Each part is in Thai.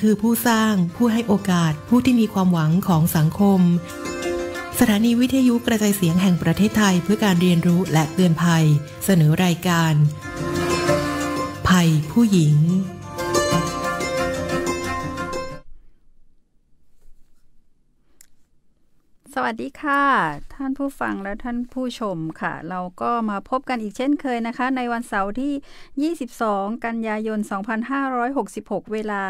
คือผู้สร้างผู้ให้โอกาสผู้ที่มีความหวังของสังคม สถานีวิทยุกระจายเสียงแห่งประเทศไทยเพื่อการเรียนรู้และเตือนภัย เสนอรายการ ภัยผู้หญิงสวัสดีค่ะ ท่านผู้ฟังและท่านผู้ชมค่ะ เราก็มาพบกันอีกเช่นเคยนะคะ ในวันเสาร์ที่ 22 กันยายน 2566 เวลา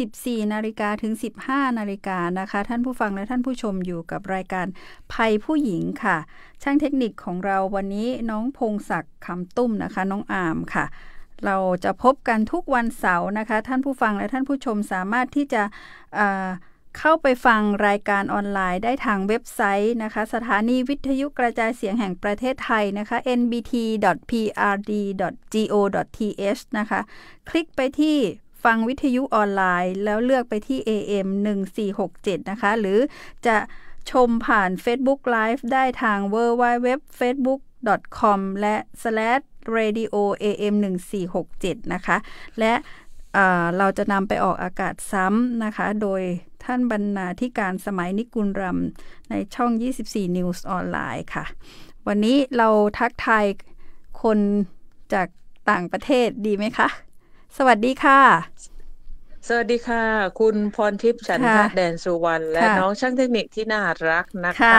14 นาฬิกาถึง 15 นาฬิกานะคะ ท่านผู้ฟังและท่านผู้ชมอยู่กับรายการ ภัยผู้หญิงค่ะ ช่างเทคนิคของเราวันนี้น้องพงศักดิ์คำตุ้มนะคะ น้องอามค่ะ เราจะพบกันทุกวันเสาร์นะคะ ท่านผู้ฟังและท่านผู้ชมสามารถที่จะเข้าไปฟังรายการออนไลน์ได้ทางเว็บไซต์นะคะ สถานีวิทยุกระจายเสียงแห่งประเทศไทยนะคะ nbt.prd.go.th นะคะ คลิกไปที่ฟังวิทยุออนไลน์ แล้วเลือกไปที่ AM 1467 นะคะ หรือจะชมผ่าน Facebook Live ได้ทาง www.facebook.com และ slash radio am 1467นะคะ และเราจะนำไปออกอากาศซ้ำนะคะ โดยท่านบรรณาธิการสมัยนิกุลรำ ในช่อง 24 News ออนไลน์ค่ะ วันนี้เราทักทายคนจากต่างประเทศดีไหมคะ สวัสดีค่ะ สวัสดีค่ะ คุณพรทิพย์ ฉันทะแดน สุวรรณและ น้อง ช่างเทคนิคที่ น่ารักนะคะ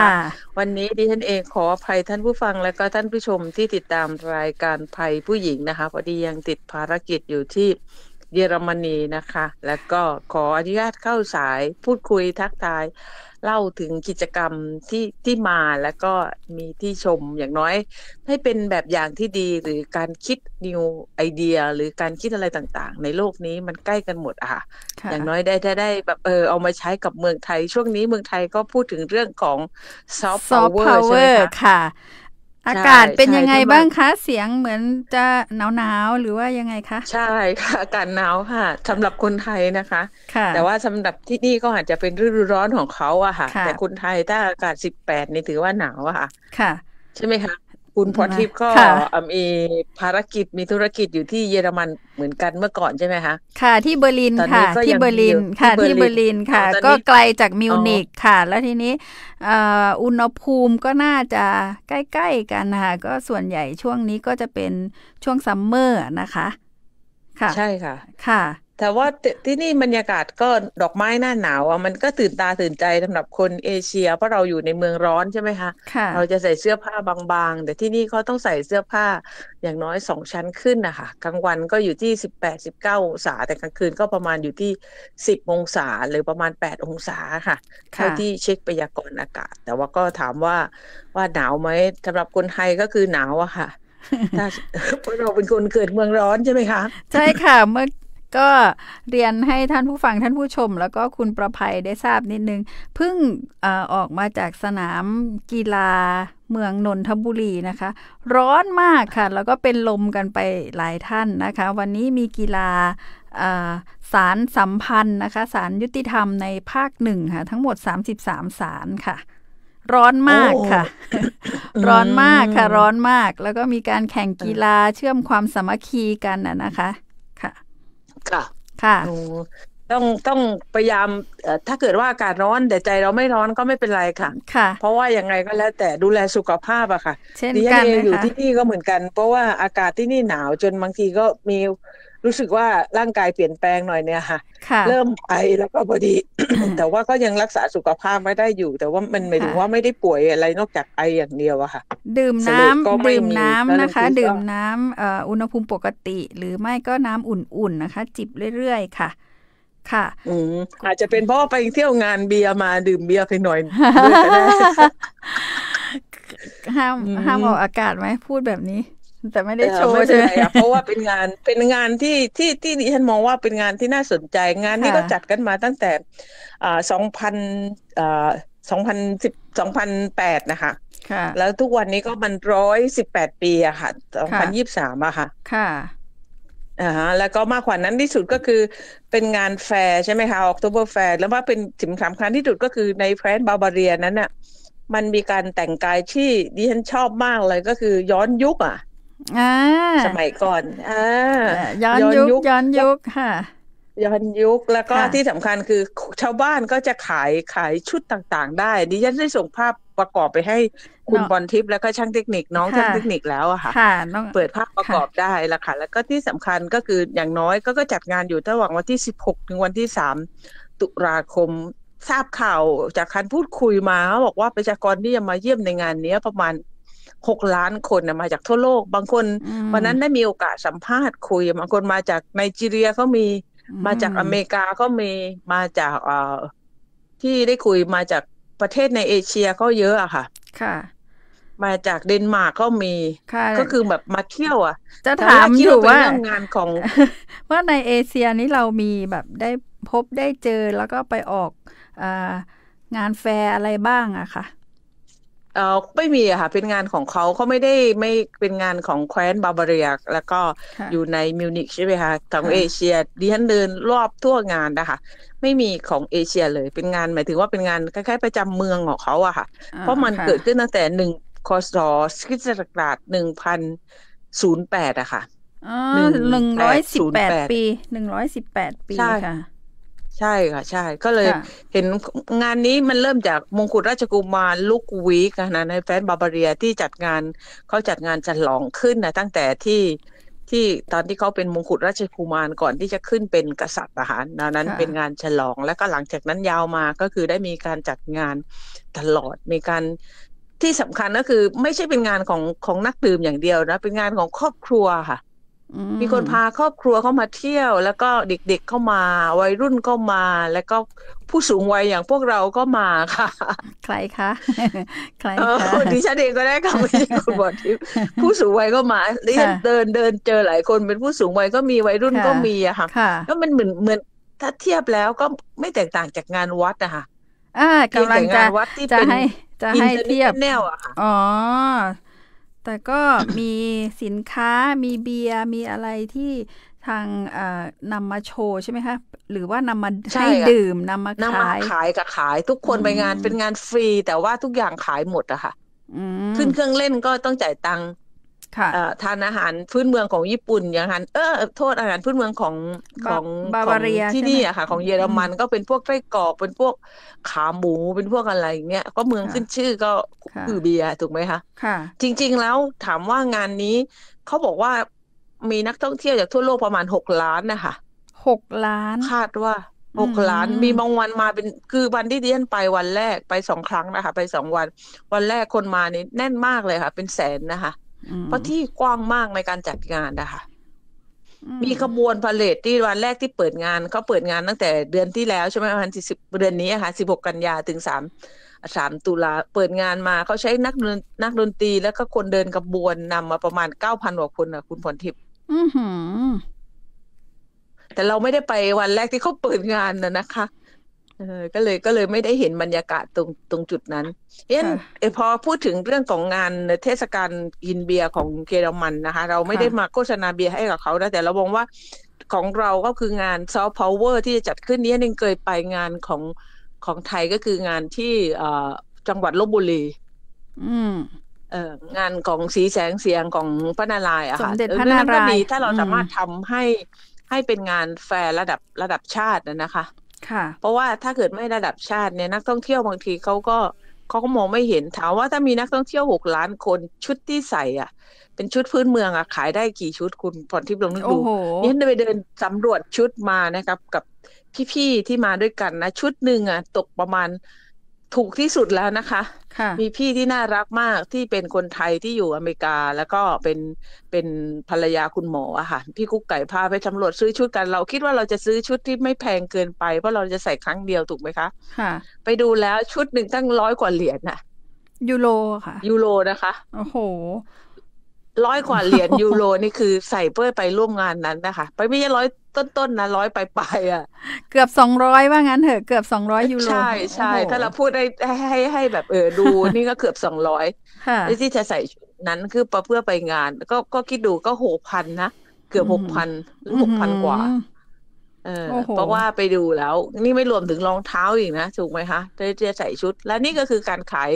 วันนี้ดิฉัน เองขออภัยท่านผู้ฟังและก็ท่านผู้ชมที่ติดตามรายการภัยผู้หญิงนะคะพอดียังติดภารกิจอยู่ที่เยอรมนีนะคะ แล้วก็ขออนุญาตเข้าสายพูดคุยทักทาย เล่าถึงกิจกรรมที่ที่มาแล้วก็มีที่ชมอย่างน้อยให้เป็นแบบอย่างที่ดีหรือการคิดนิวไอเดียหรือการคิดอะไรต่างๆ ในโลกนี้มันใกล้กันหมดอะค่ะ อย่างน้อยได้ได้ได้ แบบเออเอามาใช้กับเมืองไทย ช่วงนี้เมืองไทยก็พูดถึงเรื่องของซอฟต์พาวเวอร์ใช่ไหมคะอากาศเป็นยังไงบ้างคะ เสียงเหมือนจะหนาวหนาวหรือว่ายังไงคะ ใช่ค่ะอากาศหนาวค่ะ สำหรับคนไทยนะคะค่ะแต่ว่าสำหรับที่นี่ก็อาจจะเป็นฤดูร้อนของเขาอะค่ะ แต่คนไทยถ้าอากาศสิบแปดนี่ถือว่าหนาวอะค่ะค่ะ ใช่ไหมคะคุณพอทิพย์ก็มีภารกิจมีธุรกิจอยู่ที่เยอรมันเหมือนกันเมื่อก่อนใช่ไหมคะค่ะ ที่เบอร์ลินค่ะ ที่เบอร์ลินค่ะที่เบอร์ลินค่ะ ก็ไกลจากมิวนิกค่ะ แล้วทีนี้อุณหภูมิก็น่าจะใกล้ๆกันนะคะ ก็ส่วนใหญ่ช่วงนี้ก็จะเป็นช่วงซัมเมอร์นะคะค่ะ ใช่ค่ะ ค่ะแต่ว่าที่นี่บรรยากาศก็ดอกไม้หน้าหนาวอ่ะมันก็ตื่นตาตื่นใจสำหรับคนเอเชีย เพราะเราอยู่ในเมืองร้อนใช่ไหมคะคะ เราจะใส่เสื้อผ้าบาง ๆ แต่ที่นี่เขาต้องใส่เสื้อผ้าอย่างน้อยสองชั้นขึ้นนะคะกลางวันก็อยู่ที่สิบแปดสิบเก้าองศา แต่กลางคืนก็ประมาณอยู่ที่สิบองศา หรือประมาณแปดองศาค่ะเท่าที่เช็คปยากรณ์อากาศ แต่ว่าก็ถามว่าว่าหนาวไหมสำหรับคนไทยก็คือหนาวอะค่ะเพราะเราเป็นคนเกิดเมืองร้อนใช่ไหมคะ ใช่ค่ะเมื่อก็เรียนให้ท่านผู้ฟังท่านผู้ชมแล้วก็คุณประภัยได้ทราบนิดนึงเพิ่งอออกมาจากสนามกีฬาเมืองนนทบุรีนะคะ ร้อนมากค่ะ แล้วก็เป็นลมกันไปหลายท่านนะคะ วันนี้มีกีฬาสารสัมพันธ์นะคะ สารยุติธรรมในภาคหนึ่งค่ะ ทั้งหมด 33สารค่ะ ร้อนมากค่ะ ร้อนมากค่ะ ร้อนมากแล้วก็มีการแข่งกีฬาเชื่อมความสามัคคีกันนะคะค่ะค่ะ ต้องต้องพยายาม ถ้าเกิดว่าอากาศร้อน แต่ใจเราไม่ร้อนก็ไม่เป็นไรค่ะค่ะเพราะว่ายังไงก็แล้วแต่ดูแลสุขภาพอะค่ะ เช่นกันเองอยู่ที่นี่ก็เหมือนกัน เพราะว่าอากาศที่นี่หนาวจนบางทีก็มีรู้สึกว่าร่างกายเปลี่ยนแปลงหน่อยเนี่ยค่ะ เริ่มไอแล้วก็พอดี แต่ว่าก็ยังรักษาสุขภาพไม่ได้อยู่ แต่ว่ามันหมายถึงว่าไม่ได้ป่วยอะไรนอกจากไออย่างเดียวอะค่ะ ดื่มน้ำดื่มน้ำนะคะ ดื่มน้ำอุณหภูมิปกติ หรือไม่ก็น้ำอุ่นๆนะคะ จิบเรื่อยๆค่ะ ค่ะ อืมอาจจะเป็นเพราะไปเที่ยวงานเบียร์มา ดื่มเบียร์ไปหน่อย ห้ามห้ามออกอากาศไหมพูดแบบนี้แต่ไม่ได้โชว์ใช่ไหมเพราะว่าเป็นงานเป็นงานที่ที่ที่ดิฉันมองว่าเป็นงานที่น่าสนใจงานนี้ก็จัดกันมาตั้งแต่สองพันสองพันสิบสองพันแปดนะคะแล้วทุกวันนี้ก็มันร้อยสิบแปดปีอะค่ะสองพันยี่สามอะค่ะ ค่ะอ่าฮะแล้วก็มากกว่านั้นที่สุดก็คือเป็นงานแฟร์ใช่ไหมคะออกตุเบอร์แฟร์แล้วว่าเป็นสิ่งสำคัญที่สุดก็คือในแฟร์บาบาเรียนั้นอะมันมีการแต่งกายที่ดิฉันชอบมากเลยก็คือย้อนยุคอ่ะสมัยก่อนอย้อนยุคย้อนยุคค่ะ ย้อนยุค แล้วก็ที่สำคัญคือชาวบ้านก็จะขายขายชุดต่าง ๆ ได้ ดิฉันได้ส่งภาพประกอบไปให้คุณบอลทิพย์แล้วก็ช่างเทคนิค น้องช่างเทคนิคแล้วอะค่ะเปิดภาพประกอบได้ละค่ะ แล้วก็ที่สำคัญก็คืออย่างน้อยก็ก็จัดงานอยู่ระหว่างวันที่สิบหกถึงวันที่สามตุลาคม ทราบข่าวจากการพูดคุยมาเขาบอกว่าประชากรที่จะมาเยี่ยมในงานนี้ประมาณหกล้านคนนะมาจากทั่วโลกบางคนวันนั้นได้มีโอกาสสัมภาษณ์คุย บางคนมาจากไนจีเรียก็มีมาจากอเมริกาก็มีมาจากเอ่อที่ได้คุยมาจากประเทศในเอเชียก็เยอะอะค่ะ ค่ะ มาจากเดนมาร์กก็มีก็คือแบบมาเที่ยว อ่ะ จะถามอยู่ว่าเรื่องงานของว่าในเอเชียนี้เรามีแบบได้พบได้เจอแล้วก็ไปออกองานแฟร์อะไรบ้างอะค่ะเออไม่มีค่ะ เป็นงานของเขาเขาไม่ได้ไม่เป็นงานของแคว้นบาบาเรียแล้วก็อยู่ในมิวนิกใช่ไหมคะของเอเชียดิฉันเดินรอบทั่วงานนะคะไม่มีของเอเชียเลยเป็นงานหมายถึงว่าเป็นงานคล้ายๆประจำเมืองของเขาอะค่ะเพราะมันเกิดขึ้นตั้งแต่หนึ่งคศคิสตศักราหนึ่งพันศูนย์แปดอะค่ะหนึ่งร้อยสิบแปดปีหนึ่งร้อยสิบแปดปีค่ะใช่ค่ะใช่ ก็เลยเห็นงานนี้มันเริ่มจากมงกุฎราชกุมารลุกวีกนะในแฟนบาบาเรียที่จัดงานเขาจัดงานฉลองขึ้นนะตั้งแต่ที่ที่ตอนที่เขาเป็นมงกุฎราชกุมารก่อนที่จะขึ้นเป็นกษัตริย์ทหารนั้นเป็นงานฉลองและก็หลังจากนั้นยาวมาก็คือได้มีการจัดงานตลอดมีการที่สำคัญก็คือไม่ใช่เป็นงานของของนักดื่มอย่างเดียวนะเป็นงานของครอบครัวค่ะมีคนพาครอบครัวเข้ามาเที่ยว แล้วก็เด็กๆเข้ามา วัยรุ่นเข้ามาแล้วก็ผู้สูงวัยอย่างพวกเราก็มาค่ะ ใครคะ ใครคะดิฉันเองก็ได้ค่ะไม่ใช่คนบอดทิพผู้สูงวัยก็มานเดินเดินเจอหลายคนเป็นผู้สูงวัยก็มีวัยรุ่นก็มีอะค่ะก็มันเหมือนเหมือนถ้าเทียบแล้วก็ไม่แตกต่างจากงานวัดอะค่ะอ่ากำลังจะจะให้จะให้เทียบแนวอะค่ะอ๋อแต่ก็มีสินค้ามีเบียร์ มีอะไรที่ทางนำมาโชว์ใช่ไหมคะ หรือว่านำมาใให้ดื่มนำมาขายนำมาขายกับขาย ทุกคนไปงานเป็นงานฟรี แต่ว่าทุกอย่างขายหมดอะค่ะขึ้นเครื่องเล่นก็ต้องจ่ายตังค์ทานอาหารพื้นเมืองของญี่ปุ่นอย่างนั้นเออโทษอาหารพื้นเมืองของของของที่นี่อะค่ะ ของเยอรมันก็เป็นพวกไส้กรอกเป็นพวกขาหมูเป็นพวกอะไรอย่างเงี้ยก็เมืองขึ้นชื่อก็คือเบียร์ถูกไหมคะค่ะ จริงๆแล้วถามว่างานนี้เขาบอกว่ามีนักท่องเที่ยว จากทั่วโลกประมาณหกล้านนะคะหกล้านคาดว่าหกล้านมีบางวันมาเป็นคือวันที่เดียนไปวันแรกไปสองครั้งนะคะ ไปสองวัน วันแรกคนมานี่แน่นมากเลยค่ะ เป็นแสนนะคะเพราะที่กว้างมากในการจัดงานนะคะ มีขบวนพาเลทที่วันแรกที่เปิดงานเขาเปิดงานตั้งแต่เดือนที่แล้วใช่ไหมวันที่สิบเดือนนี้ค่ะสิบหกกันยาถึงสามสามตุลาเปิดงานมาเขาใช้นักดนนักดนตรีแล้วก็คนเดินขบวนนำมาประมาณเก้าพันกว่าคนอ่ะคุณพรทิพย์แต่เราไม่ได้ไปวันแรกที่เขาเปิดงานนะนะคะก็เลยก็เลยไม่ได้เห็นบรรยากาศตรงตรงจุดนั้นเอ็นพอพูดถึงเรื่องของงานเทศกาลกินเบียร์ของเดอมันนะคะ เราไม่ได้มาโฆษณาเบียร์ให้กับเขานะ แต่เราบอกว่าของเราก็คืองานซอฟต์พาวเวอร์ที่จะจัดขึ้นนี้ นึงเคยไปงานของของไทยก็คืองานที่จังหวัดลบบุรีงานของสีแสงเสียงของพระนารายณ์อะค่ะสมเด็จพระนารายณ์ถ้าเราสามารถทำให้ให้เป็นงานแฟร์ระดับระดับชาตินะคะค่ะ เพราะว่าถ้าเกิดไม่ระดับชาติเนี่ยนักท่องเที่ยวบางทีเขาก็เขาก็มองไม่เห็นถามว่าถ้ามีนักท่องเที่ยวหกล้านคนชุดที่ใส่อ่ะ เป็นชุดพื้นเมืองอ่ะขายได้กี่ชุดคุณพรทิพย์ลองนึกดูนี่ฉันไปเดินสำรวจชุดมานะครับกับพี่ๆที่มาด้วยกันนะ ชุดหนึ่งอ่ะตกประมาณถูกที่สุดแล้วนะคะ มีพี่ที่น่ารักมากที่เป็นคนไทยที่อยู่อเมริกา แล้วก็เป็นเป็นภรรยาคุณหมออะค่ะพี่กุ๊กไก่พาไปสำรวจซื้อชุดกันเราคิดว่าเราจะซื้อชุดที่ไม่แพงเกินไปเพราะเราจะใส่ครั้งเดียวถูกไหมคะ ค่ะ ไปดูแล้วชุดหนึ่งตั้งร้อยกว่าเหรียญน่ะ ยูโรค่ะ ยูโรนะคะโอ้โหร้อยกว่าเหรียญยูโรนี่คือใส่เพื่อไปร่วมงานนั้นนะคะ ไปไม่ใช่ร้อยต้นๆ นะ ร้อยปลายๆอ่ะเกือบสองร้อยว่างั้นเถอะ เกือบสองร้อยยูโรใช่ใช่ถ้าเราพูดได้ให้ให้แบบ เออดู นี่ก็เกือบสองร้อยที่จะใส่ชุดนั้นคือเพื่อไปงานก็ก็คิดดูก็หกพันนะเกือบหกพันหรือหกพันกว่า เออ เพราะว่าไปดูแล้ว นี่ไม่รวมถึงรองเท้าอีกนะถูกไหมคะจะใส่ชุด และนี่ก็คือการขาย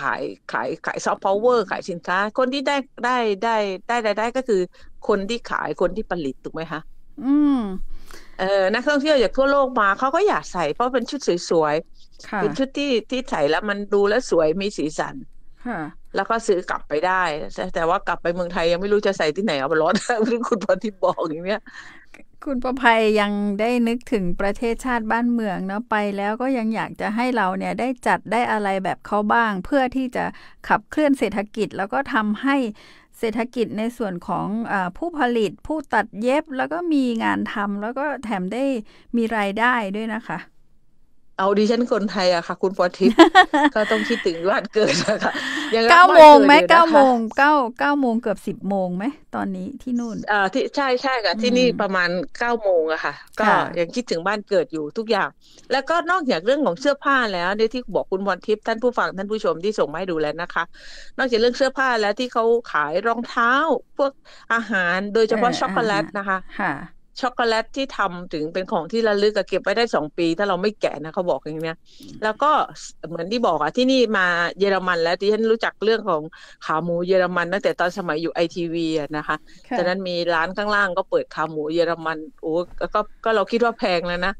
ขายขายขายซอฟต์พาวเวอร์ ขายสินค้า คนที่ได้ได้ได้ได้ได้ ก็คือ คนที่ขายคนที่ผลิตถูกไหมคะอืม เออนักท่องเที่ยวจากทั่วโลกมา เขาก็อยากใส่เพราะเป็นชุดสวยๆเป็นชุดที่ที่ใส่แล้วมันดูแล้วสวย มีสีสัน ค่ะ แล้วก็ซื้อกลับไปได้ แต่แต่ว่ากลับไปเมืองไทยยังไม่รู้จะใส่ที่ไหนเอาไปร้อนทือคุณพอที่บอกอย่างเนี้ย คุณประภัยยังได้นึกถึงประเทศชาติบ้านเมืองเนาะ ไปแล้วก็ยังอยากจะให้เราเนี่ยได้จัดได้อะไรแบบเขาบ้าง เพื่อที่จะขับเคลื่อนเศรษฐกิจแล้วก็ทำให้เศรษฐกิจในส่วนของอผู้ผลิตผู้ตัดเย็บแล้วก็มีงานทำแล้วก็แถมได้มีรายได้ด้วยนะคะเอาดิฉันคนไทยอะค่ะคุณปอทิพย์ก็ต้องคิดถึงบ้านเกิดนะคะเก้าโมงไหมเก้าโมงเก้าเก้าโมงเกือบสิบโมงไหมตอนนี้ที่นู่นอ่าที่ใช่ใช่ค่ะที่นี่ประมาณเก้าโมงอะค่ะ ก็ยังคิดถึงบ้านเกิดอยู่ทุกอย่าง แล้วก็นอกจากเรื่องของเสื้อผ้าแล้วในที่บอกคุณปอทิพย์ท่านผู้ฟังท่านผู้ชมที่ส่งมาให้ดูแล้วนะคะ นอกจากเรื่องเสื้อผ้าแล้วที่เขาขายรองเท้าพวกอาหารโดยเฉพาะช็อกโกแลตนะคะช็อกโกแลตที่ทำถึงเป็นของที่ระลึกเก็บไว้ได้สองปี ถ้าเราไม่แกะนะเขาบอกอย่างเนี้ยแล้วก็เหมือนที่บอกอะที่นี่มาเยอรมัน แล้วที่ฉันรู้จักเรื่องของขาหมูเยอรมันตั้งแต่ตอนสมัยอยู่ไอทีวีนะคะจากนั้นมีร้านข้างล่างก็เปิดขาหมูเยอรมันโอ้ก็ก็เราคิดว่าแพงแล้วนะ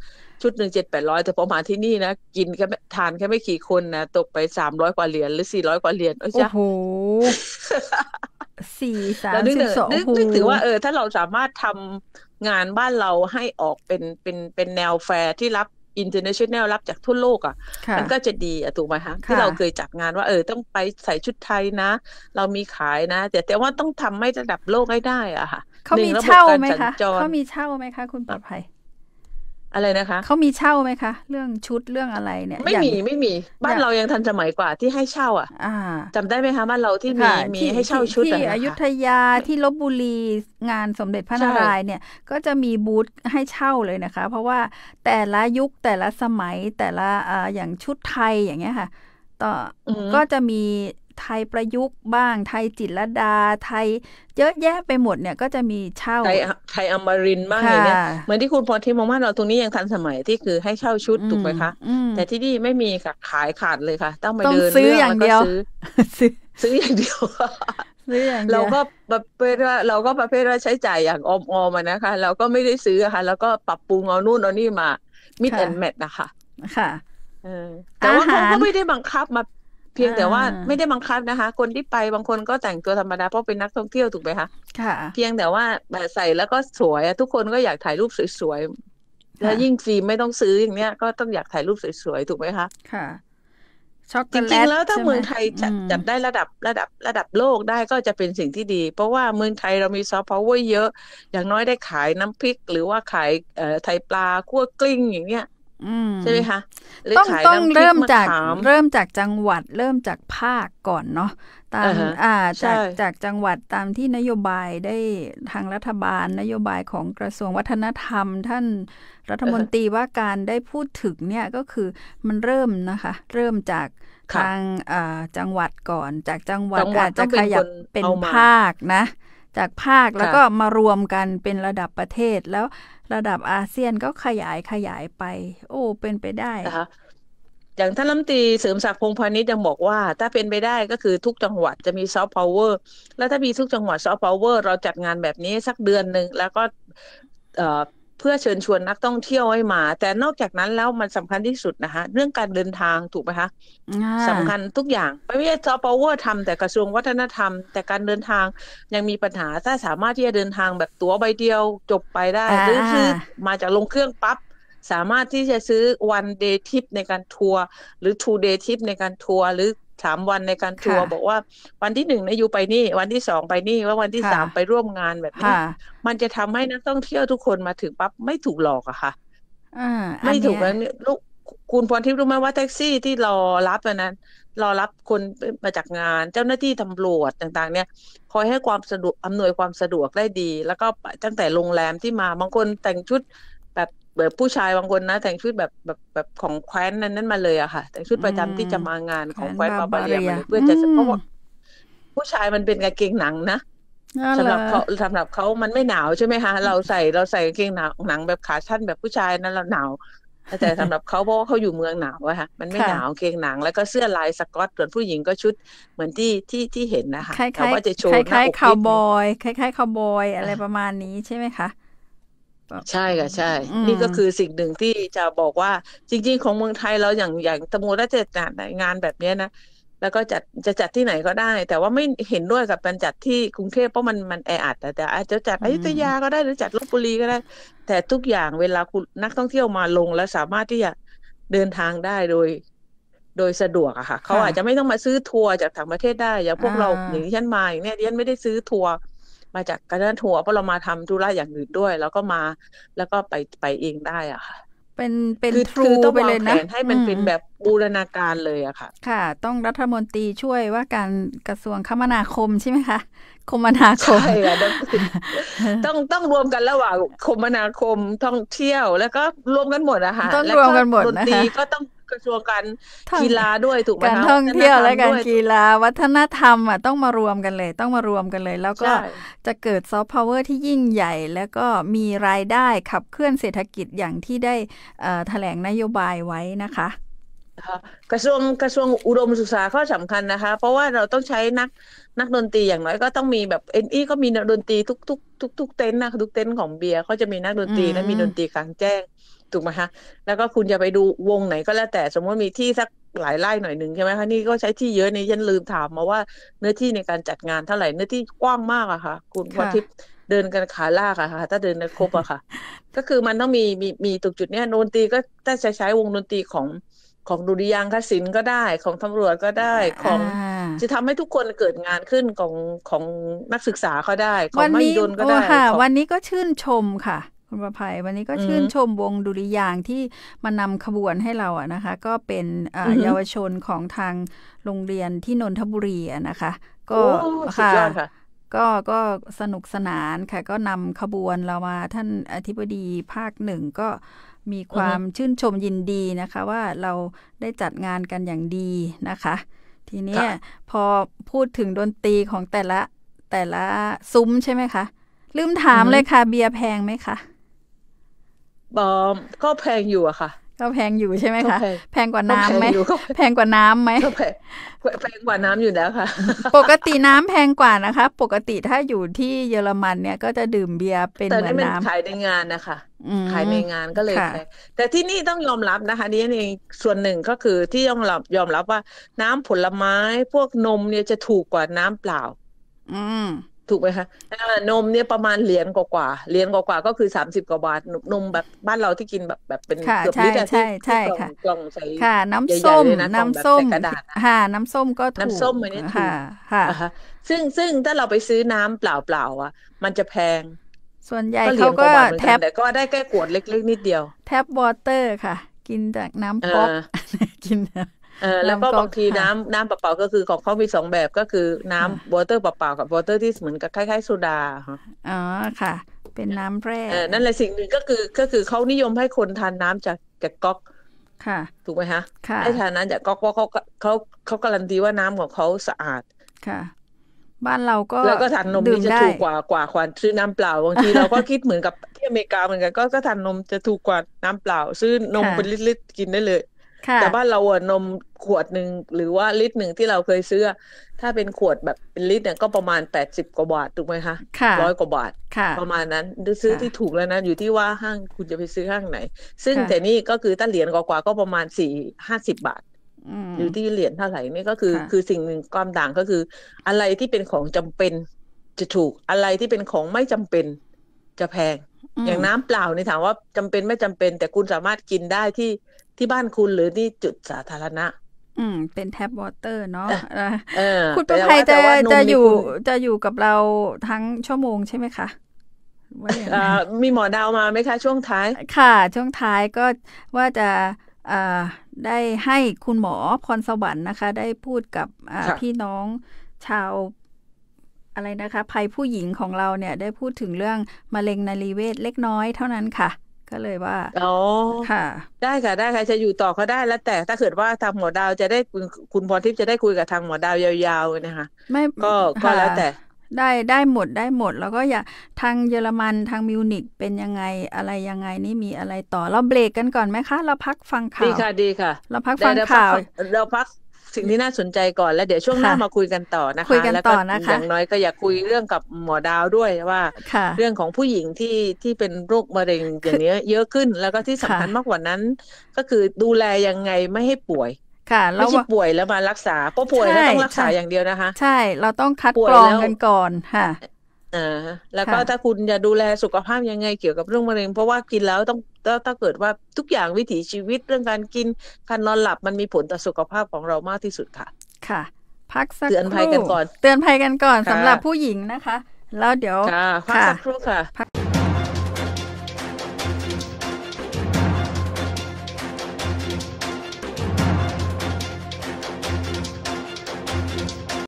ชุดหนึ่งเจ็ดแปดร้อยแต่พอมาที่นี่นะ กินแค่ทานแค่ไม่กี่คนนะตกไปสามร้อยกว่าเหรียญหรือสี่ร้อยกว่าเหรียญโอ้จ้ะโอ้โหสี่สามสิบสองนึกนึกถึงว่าเออถ้าเราสามารถทำงานบ้านเราให้ออกเป็นเป็นเป็นแนวแฟร์ ที่รับอินเตอร์เนชั่นแนลรับจากทั่วโลก อ่ะมันก็จะดีอ่ะถูกไหมฮะที่เราเคยจัดงานว่า เออ ต้องไปใส่ชุดไทยนะ เรามีขายนะ แต่แต่ว่าต้องทำให้ระดับโลกให้ได้ อ่ะค่ะเขามีเช่าไหมคะเขามีเช่าไหมคะคุณปลอดภัยอะไรนะคะเขามีเช่าไหมคะเรื่องชุดเรื่องอะไรเนี่ย ไม่มีไม่มีบ้านเรายังทันสมัยกว่า ที่ให้เช่าอ่ะจำได้ไหมคะบ้านเราที่ มีมีให้เช่าชุดที่อยุธยาที่ลบบุรีงานสมเด็จพระนารายณ์เนี่ย ก็จะมีบูธให้เช่าเลยนะคะ เพราะว่าแต่ละยุคแต่ละสมัยแต่ละอย่างชุดไทยอย่างเงี้ยค่ะต่อก็จะมีไทยประยุกต์บ้าง ไทยจิตรดา ไทยเยอะแยะไปหมดเนี่ย ก็จะมีเช่าไทยไทยอมรินบ้างอย่างเงี้ยเหมือนที่คุณพรทิพย์มองว่าเราตรงนี้ยังทันสมัยที่คือให้เช่าชุดถูกไหมคะแต่ที่นี่ไม่มีค่ะขายขาดเลยค่ะ ต้องไปเดินซื้ออย่างเดียว ซื้อซื้ออย่างเดียว เราก็ประเภทว่าเราก็ประเภทว่าใช้จ่ายอย่างอมออมานะคะ เราก็ไม่ได้ซื้อค่ะแล้วก็ปรับปรุงเอานู่นเอานี่มามิดแอนแมทนะคะค่ะแต่ว่าเขาก็ไม่ได้บังคับมาเพียงแต่ว่าไม่ได้บังคับนะคะ คนที่ไปบางคนก็แต่งตัวธรรมดาเพราะเป็นนักท่องเที่ยวถูกไหมคะค่ะ เพียงแต่ว่าใส่แล้วก็สวยทุกคนก็อยากถ่ายรูปสวยๆแล้วยิ่งฟิล์มไม่ต้องซื้ออย่างเนี้ยก็ต้องอยากถ่ายรูปสวยๆถูกไหมคะค่ะช็อกโกแลตจริงๆแล้วถ้าเมืองไทยจับจัได้ระดับระดับระดับโลกได้ก็จะเป็นสิ่งที่ดี เพราะว่าเมืองไทยเรามีซอฟต์พาวเวอร์เยอะ อย่างน้อยได้ขายน้ำพริก หรือว่าขายเอ่อไทยปลาคั่วกลิ้งอย่างเนี้ยใช่ไหมคะต้อง ต้องเริ่มจากเริ่มจากจังหวัดเริ่มจากภาคก่อนเนาะตามอ่า จากจากจังหวัดตามที่นโยบายได้ทางรัฐบาลนโยบายของกระทรวงวัฒนธรรมท่านรัฐมนตรีว่าการได้พูดถึง เนี่ยก็คือมันเริ่มนะคะ เริ่มจากทางจังหวัดก่อน จากจังหวัดอาจจะขยับเป็นภาคนะ จากภาคแล้วก็มารวมกันเป็นระดับประเทศแล้วระดับอาเซียนก็ขยายขยายไป โอ้ เป็นไปได้นะคะอย่างท่านรัฐมนตรีเสริมศักดิ์พงพาณิชย์ยังบอกว่า ถ้าเป็นไปได้ก็คือทุกจังหวัดจะมีซอฟต์พาวเวอร์แล้วถ้ามีทุกจังหวัดซอฟต์พาวเวอร์เราจัดงานแบบนี้สักเดือนหนึ่งแล้วก็พื่อเชิญชวน นักท่องเที่ยวให้มา แต่นอกจากนั้นแล้วมันสำคัญที่สุดนะคะเรื่องการเดินทางถูกไหมคะสำคัญทุกอย่างไม่ใช่ซอฟต์พาวเวอร์ทำแต่กระทรวงวัฒนธรรม แต่การเดินทางยังมีปัญหา ถ้าสามารถที่จะเดินทางแบบตั๋วใบเดียวจบไปได้หรือซื้อมาจากลงเครื่องปับ๊บ สามารถที่จะซื้อวันเดย์ทิปในการทัวร์หรือทูเดย์ทิปในการทัวร์หรือสามวันในการทัวร์บอกว่า วันที่หนึ่งนะอยู่ไปนี่ วันที่สองไปนี่ว่าวันที่สามไปร่วมงานแบบนี้มันจะทำให้นักท่องเที่ยวทุกคนมาถึงปั๊บไม่ถูกหลอกอะค่ะไม่ถูกแล้วลูกคุณพรทิพย์รู้ไหมว่าแท็กซี่ที่รอรับนั้นรอรับคนมาจากงานเจ้าหน้าที่ตำรวจต่าง ๆเนี่ยคอยให้ความสะดวกอำนวยความสะดวกได้ดี แล้วก็ตั้งแต่โรงแรมที่มาบางคนแต่งชุดแบบผู้ชาย บางคนนะแต่งชุดแบบแบบแบบของแคว้นนั้นนั้นมาเลยอะค่ะแต่งชุดประจำที่จะมางานของแคว้นบาบาเรียมาเพื่อจะเพราะว่าผู้ชายมันเป็นกางเกงหนังนะสำหรับเขาสำหรับเขามันไม่หนาวใช่ไหมคะเราใส่เราใส่กางเกงหนังหนัง แบบขาสั้นแบบผู้ชายนั้นเราหนาวแต่สำหรับเขาเพราะว่าเขาอยู่เมืองหนาวอะค่ะมันไม่หนาวเกงหนัง แล้วก็เสื้อลายสกอตส่วนผู้หญิงก็ชุดเหมือนที่ที่ที่เห็นนะคะเขาว่าจะโชว์หล้าอคล้ายๆคาวบอยคล้ายๆคาวบอยอะไรประมาณนี้ใช่ไหมคะใช่ค่ะใช่ นี่ก็คือสิ่งหนึ่งที่จะบอกว่าจริงๆ ของเมืองไทยเราอย่างอย่างตมถ้าะจัดงานแบบนี้นะแล้วก็จัดจะจัดที่ไหนก็ได้ แต่ว่าไม่เห็นด้วยกับการจัดที่กรุงเทพเพราะมันมันแออัดแต่อาจจะจัดอยุธยาก็ได้หรือจัดลบบุรีก็ได้ แต่ทุกอย่างเวลาคุณนักท่องเที่ยวมาลง แล้วสามารถที่จะเดินทางได้โดย โดยสะดวกอะค่ะ เขาอาจจะไม่ต้องมาซื้อทัวร์จากต่างประเทศได้อย่างพวกเราอย่างที่ฉันมาอย่างเนี้ยดิฉันไม่ได้ซื้อทัวร์มาจากการเดินทัวร์เพราะเรามาทำธุระอย่างอื่นด้วย แล้วก็มาแล้วก็ไปไปเองได้อ่ะค่ะ เป็นเป็นคือทรูไปเลยนะให้มันเป็นแบบบูรณาการเลยอะค่ะ ค่ะ ต้องรัฐมนตรีช่วยว่าการกระทรวงคมนาคมใช่ไหมคะคมนาคมใช่ค่ะต้องต้องรวมกันระหว่างคมนาคมท่องเที่ยวแล้วก็รวมกันหมดอะค่ะต้องรวมกันหมดดนตรีก็ต้องกระทรวงการกีฬาด้วยถูกไหมการท่องเที่ยวและการกีฬา วัฒนธรรมอ่ะต้องมารวมกันเลยต้องมารวมกันเลย แล้วก็จะเกิดซอฟต์พาวเวอร์ที่ยิ่งใหญ่ แล้วก็มีรายได้ขับเคลื่อนเศรษฐกิจอย่างที่ได้แถลงนโยบายไว้นะคะกระทรวงกระทรวงอุดมศึกษาข้อสำคัญนะคะ เพราะว่าเราต้องใช้นักนักดนตรีอย่างน้อยก็ต้องมีแบบเอ็นอีก็มีนักดนตรีทุกทุกทุกทุกเต็นท์นะทุกเต็นท์ของเบียร์เขาจะมีนักดนตรีและมีดนตรีกลางแจ้งถูกไหมคะแล้วก็คุณจะไปดูวงไหนก็แล้วแต่สมมติมีที่สักหลายไร่หน่อยหนึ่งใช่ไหมคะ นี่ก็ใช้ที่เยอะนี่ยันลืมถามมาว่าเนื้อที่ในการจัดงานเท่าไหร่เนื้อที่กว้างมากอะค่ะ คุณพอทิพย์เดินกันขาลากอะค่ะ ถ้าเดินกันครบอะค่ะ ก็คือมันต้องมีมีมีตรงจุดเนี้ยดนตรีก็ถ้าใช้ใช้วงดนตรีของของดุริยางคศิลป์ก็ได้ของตำรวจก็ได้ ของ จะทำให้ทุกคนเกิดงานขึ้นของของนักศึกษาก็ได้ ของมหิดลก็ได้ค่ะ วันนี้ก็ชื่นชมค่ะ คุณประภัยวันนี้ก็ชื่นชมวงดุริยางที่มานำขบวนให้เราอะนะคะ ก็เป็นเยาวชนของทางโรงเรียนที่นนทบุรีนะคะ ก็ค่ะก็ก็สนุกสนานค่ะก็นำขบวนเรามาท่านอธิบดีภาคหนึ่งก็มีความชื่นชมยินดีนะคะ ว่าเราได้จัดงานกันอย่างดีนะคะ ทีนี้พอพูดถึงดนตรีของแต่ละแต่ละซุ้มใช่ไหมคะ ลืมถามเลยค่ะ เบียร์แพงไหมคะบอมก็แพงอยู่อะค่ะก็แพงอยู่ใช่ไหมคะแพงกว่าน้ำไหมแพงกว่าน้ำไหมแพงกว่าน้ำอยู่แล้วค่ะ ปกติน้ำแพงกว่านะคะ ปกติถ้าอยู่ที่เยอรมันเนี่ยก็จะดื่มเบียร์เป็นเหมือนน้ำขายในงานนะคะขายในงานก็เลยแพงแต่ที่นี่ต้องยอมรับนะคะนี่เองส่วนหนึ่งก็คือที่ยอมรับยอมรับว่าน้ำผลไม้พวกนมเนี่ยจะถูกกว่าน้ำเปล่า อืมถูกไหมคะนมเนี่ยประมาณเหรียญกว่าเหรียญกว่าก็คือสามสิบกว่าบาท นมแบบบ้านเราที่กินแบบแบบเป็นเกือบลิตรที่ที่กล่องใส่ค่ะ น้ำส้ม น้ำส้มกระดาษค่ะน้ำส้มก็ถูกน้ำส้มอันนี้ถูกค่ะซึ่งซึ่งถ้าเราไปซื้อน้ำเปล่าเปล่าอ่ะ มันจะแพง ส่วนใหญ่เขาก็ แทบแต่ก็ได้แค่ขวดเล็กๆนิดเดียวแท็บวอเตอร์ค่ะ กินจากน้ำป๊อกกินเออแล้วก็บางทีน้ำน้ำเปล่าก็คือของเขามีสองแบบก็คือน้ำวอเตอร์เปล่ากับวอเตอร์ที่เหมือนกับคล้ายๆโซดาอ๋อค่ะ เป็นน้ำแร่เออนั่นแหละสิ่งหนึ่งก็คือก็คือเขานิยมให้คนทานน้ำจากจากก๊อกค่ะ ถูกไหมคะค่ะให้ทานน้ำจากก๊อกเพราะเขาเขาเขาการันตีว่าน้ำของเขาสะอาด ค่ะ บ้านเราก็แล้วก็ทานนมนี่จะถูกกว่ากว่าควันซื้อน้ำเปล่าบางทีเราก็คิดเหมือนกับที่อเมริกาเหมือนกัน ก็ก็ทานนมจะถูกกว่าน้ำเปล่าซื้อนมเป็นลิตรๆกินได้เลยแต่บ้านเราอะนมขวดหนึ่งหรือว่าลิตรหนึ่งที่เราเคยซื้อ ถ้าเป็นขวดแบบเป็นลิตรเนี่ย ก็ประมาณแปดสิบกว่าบาทถูกไหมคะร้อยกว่าบาทประมาณนั้นซื้อที่ถูกแล้วนะอยู่ที่ว่าห้างคุณจะไปซื้อห้างไหน ซึ่งแต่นี่ก็คือตั้นเหรียญกว่าก็ประมาณสี่ห้าสิบบาท อยู่ที่เหรียญเท่าไหร่นี่ก็คือคือสิ่งหนึ่งความต่างก็คืออะไรที่เป็นของจำเป็น จะถูกอะไรที่เป็นของไม่จำเป็น จะแพง อย่างน้ำเปล่าีนถามว่าจำเป็นไม่จำเป็น แต่คุณสามารถกินได้ที่ที่บ้านคุณหรือที่จุดสาธารณะ อืม เป็นแท็บวอเตอร์ เนาะคุณประภัยจะจะอยู่จะอยู่กับเราทั้งชั่วโมง ใช่ไหมคะมีหมอดาวมาไหมคะช่วงท้าย ค่ะ ช่วงท้ายก็ว่าจะได้ให้คุณหมอพรสวรรค์นะคะ ได้พูดกับพี่น้องชาวอะไรนะคะ ภัยผู้หญิงของเราเนี่ยได้พูดถึงเรื่องมะเร็งนารีเวศเล็กน้อยเท่านั้นค่ะก็เลยว่าอ๋อค่ะ ได้ค่ะ ได้ค่ะ จะอยู่ต่อก็ได้แล้วแต่ถ้าเกิดว่าทางหมอดาวจะได้คุณพรทิพย์จะได้คุยกับทางหมอดาวยาวๆนะคะ ไม่ ก็ก็แล้วแต่ ได้ ได้หมด ได้หมด แล้วก็อย่าทางเยอรมันทางมิวนิก เป็นยังไง อะไรยังไงนี่ มีอะไรต่อ เราเบรกกันก่อนไหมคะ เราพักฟังข่าว ดีค่ะ ดีค่ะ เราพักฟังข่าวเราพักสิ่งที่น่าสนใจก่อนแล้วเดี๋ยวช่วงหน้ามาคุยกันต่อนะคะคุยกันต่อนะคะอย่างน้อยก็อยากคุยเรื่องกับหมอ ดาวด้วยว่า เรื่องของผู้หญิงที่ที่เป็นโรคมะเร็งอย่างนี้เยอะขึ้น แล้วก็ที่สำคัญมากกว่านั้นก็คือดูแลยังไงไม่ให้ป่วยค่ะไม่ใช่ป่วยแล้วมารักษาเพราะป่วยแล้วต้องรักษาอย่างเดียวนะคะ ใช่เราต้องคัดกรองกันก่อนค่ะอ่าแล้วก็ถ้าคุณจะดูแลสุขภาพยังไงเกี่ยวกับเรื่องมะเร็งเพราะว่ากินแล้วต้องถ้าเกิดว่าทุกอย่างวิถีชีวิตเรื่องการกินการนอนหลับมันมีผลต่อสุขภาพของเรามากที่สุดค่ะ ค่ะ พักสักครู่เตือนภัยกันก่อนเตือนภัยกันก่อนสำหรับผู้หญิงนะคะ แล้วเดี๋ยวค่ะพักสักครู่ค่ะ